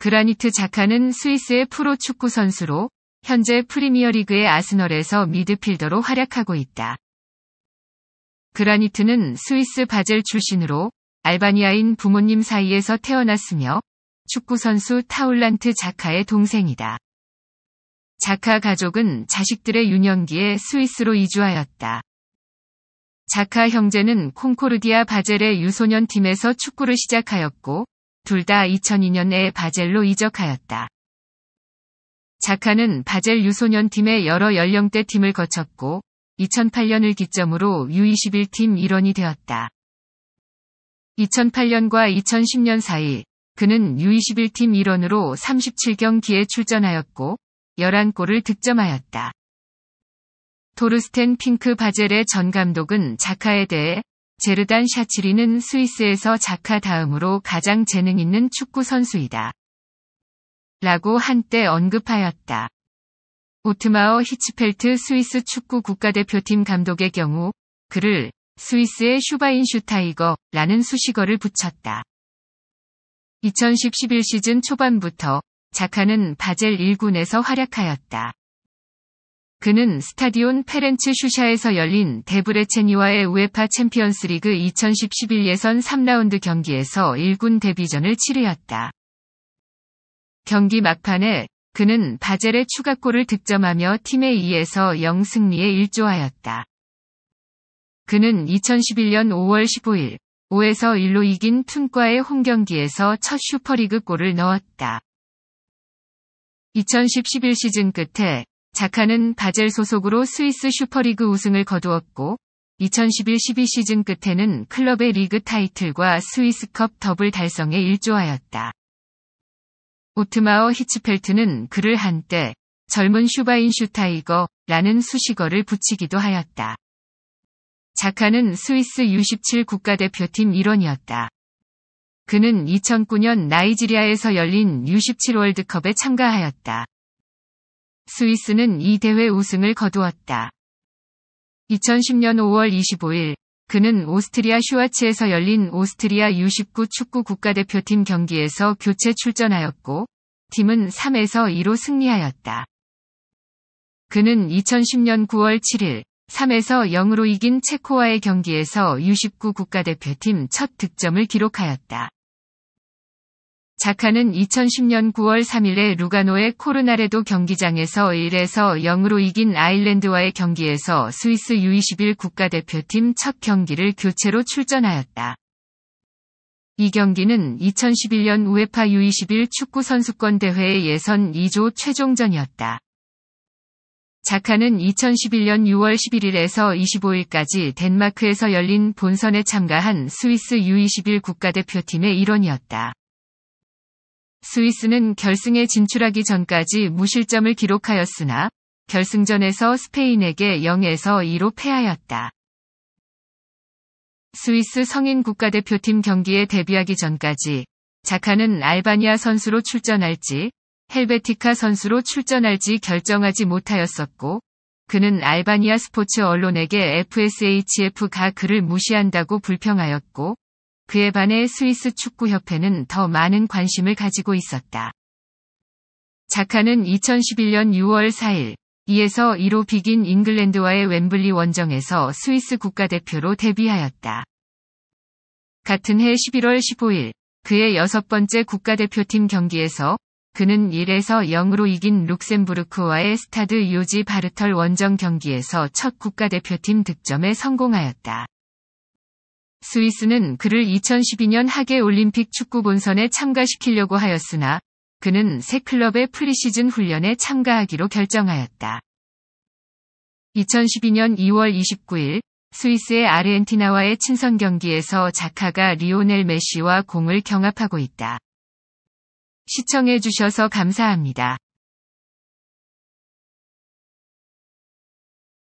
그라니트 자카는 스위스의 프로 축구 선수로 현재 프리미어리그의 아스널에서 미드필더로 활약하고 있다. 그라니트는 스위스 바젤 출신으로 알바니아인 부모님 사이에서 태어났으며 축구선수 타울란트 자카의 동생이다. 자카 가족은 자식들의 유년기에 스위스로 이주하였다. 자카 형제는 콩코르디아 바젤의 유소년 팀에서 축구를 시작하였고 둘다 2002년에 바젤로 이적하였다. 자카는 바젤 유소년팀의 여러 연령대 팀을 거쳤고 2008년을 기점으로 U21팀 일원이 되었다. 2008년과 2010년 사이 그는 U21팀 일원으로 37경기에 출전하였고 11골을 득점하였다. 토르스텐 핑크 바젤의 전 감독은 자카에 대해 제르단 샤츠리는 스위스에서 자카 다음으로 가장 재능 있는 축구 선수이다. 라고 한때 언급하였다. 오트마어 히츠펠트 스위스 축구 국가대표팀 감독의 경우 그를 스위스의 슈바인슈타이거라는 수식어를 붙였다. 2010-11 시즌 초반부터 자카는 바젤 1군에서 활약하였다. 그는 스타디온 페렌츠 슈샤에서 열린 데브레체니와의 우에파 챔피언스리그 2 0 1 1 예선 3라운드 경기에서 1군 데뷔전을 치르였다. 경기 막판에 그는 바젤의 추가골을 득점하며 팀의2에서0 승리에 일조하였다. 그는 2011년 5월 15일 5에서 1로 이긴 툰과의 홈 경기에서 첫 슈퍼리그 골을 넣었다. 2 0 1 1 시즌 끝에 자카는 바젤 소속으로 스위스 슈퍼리그 우승을 거두었고 2011-12 시즌 끝에는 클럽의 리그 타이틀과 스위스컵 더블 달성에 일조하였다. 오트마어 히츠펠트는 그를 한때 젊은 슈바인슈타이거라는 수식어를 붙이기도 하였다. 자카는 스위스 U17 국가대표팀 일원이었다. 그는 2009년 나이지리아에서 열린 U17 월드컵에 참가하였다. 스위스는 이 대회 우승을 거두었다. 2010년 5월 25일 그는 오스트리아 슈아츠에서 열린 오스트리아 U19 축구 국가대표팀 경기에서 교체 출전하였고 팀은 3에서 2로 승리하였다. 그는 2010년 9월 7일 3에서 0으로 이긴 체코와의 경기에서 U19 국가대표팀 첫 득점을 기록하였다. 자카는 2010년 9월 3일에 루가노의 코르나레도 경기장에서 1에서 0으로 이긴 아일랜드와의 경기에서 스위스 U21 국가대표팀 첫 경기를 교체로 출전하였다. 이 경기는 2011년 우에파 U21 축구 선수권 대회의 예선 2조 최종전이었다. 자카는 2011년 6월 11일에서 25일까지 덴마크에서 열린 본선에 참가한 스위스 U21 국가대표팀의 일원이었다. 스위스는 결승에 진출하기 전까지 무실점을 기록하였으나 결승전에서 스페인에게 0에서 2로 패하였다. 스위스 성인 국가대표팀 경기에 데뷔하기 전까지 자카는 알바니아 선수로 출전할지 헬베티카 선수로 출전할지 결정하지 못하였었고 그는 알바니아 스포츠 언론에게 FSHF가 그를 무시한다고 불평하였고 그에 반해 스위스 축구협회는 더 많은 관심을 가지고 있었다. 자카는 2011년 6월 4일 2에서 2로 비긴 잉글랜드와의 웸블리 원정에서 스위스 국가대표로 데뷔하였다. 같은 해 11월 15일 그의 여섯 번째 국가대표팀 경기에서 그는 1에서 0으로 이긴 룩셈부르크와의 스타드 요지 바르털 원정 경기에서 첫 국가대표팀 득점에 성공하였다. 스위스는 그를 2012년 하계 올림픽 축구 본선에 참가시키려고 하였으나 그는 새 클럽의 프리시즌 훈련에 참가하기로 결정하였다. 2012년 2월 29일 스위스의 아르헨티나와의 친선 경기에서 자카가 리오넬 메시와 공을 경합하고 있다. 시청해주셔서 감사합니다.